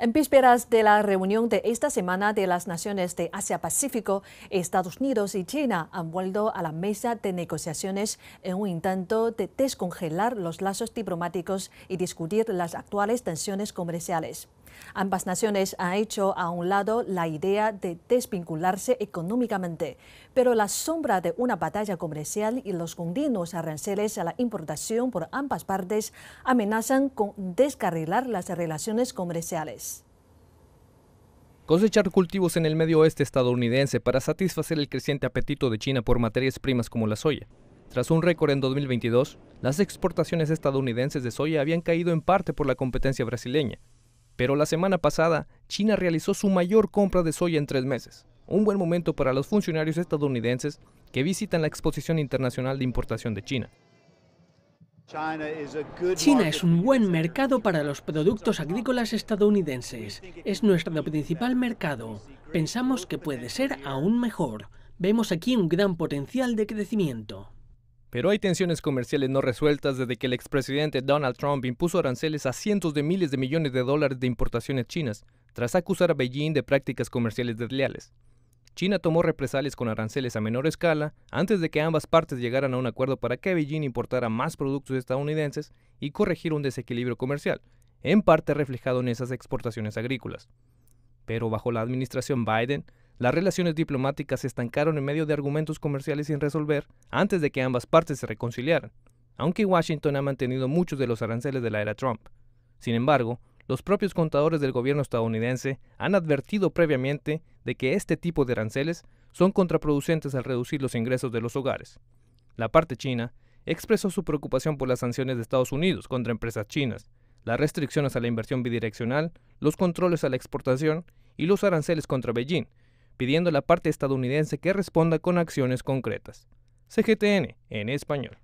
En vísperas de la reunión de esta semana de las naciones de Asia-Pacífico, Estados Unidos y China han vuelto a la mesa de negociaciones en un intento de descongelar los lazos diplomáticos y discutir las actuales tensiones comerciales. Ambas naciones han hecho a un lado la idea de desvincularse económicamente, pero la sombra de una batalla comercial y los continuos aranceles a la importación por ambas partes amenazan con descarrilar las relaciones comerciales. Cosechar cultivos en el medio oeste estadounidense para satisfacer el creciente apetito de China por materias primas como la soya. Tras un récord en 2022, las exportaciones estadounidenses de soya habían caído en parte por la competencia brasileña, pero la semana pasada, China realizó su mayor compra de soya en tres meses, un buen momento para los funcionarios estadounidenses que visitan la Exposición Internacional de Importación de China. China es un buen mercado para los productos agrícolas estadounidenses. Es nuestro principal mercado. Pensamos que puede ser aún mejor. Vemos aquí un gran potencial de crecimiento. Pero hay tensiones comerciales no resueltas desde que el expresidente Donald Trump impuso aranceles a cientos de miles de millones de dólares de importaciones chinas, tras acusar a Beijing de prácticas comerciales desleales. China tomó represalias con aranceles a menor escala antes de que ambas partes llegaran a un acuerdo para que Beijing importara más productos estadounidenses y corregir un desequilibrio comercial, en parte reflejado en esas exportaciones agrícolas. Pero bajo la administración Biden, las relaciones diplomáticas se estancaron en medio de argumentos comerciales sin resolver antes de que ambas partes se reconciliaran, aunque Washington ha mantenido muchos de los aranceles de la era Trump. Sin embargo, los propios contadores del gobierno estadounidense han advertido previamente de que este tipo de aranceles son contraproducentes al reducir los ingresos de los hogares. La parte china expresó su preocupación por las sanciones de Estados Unidos contra empresas chinas, las restricciones a la inversión bidireccional, los controles a la exportación y los aranceles contra Beijing, pidiendo a la parte estadounidense que responda con acciones concretas. CGTN, en español.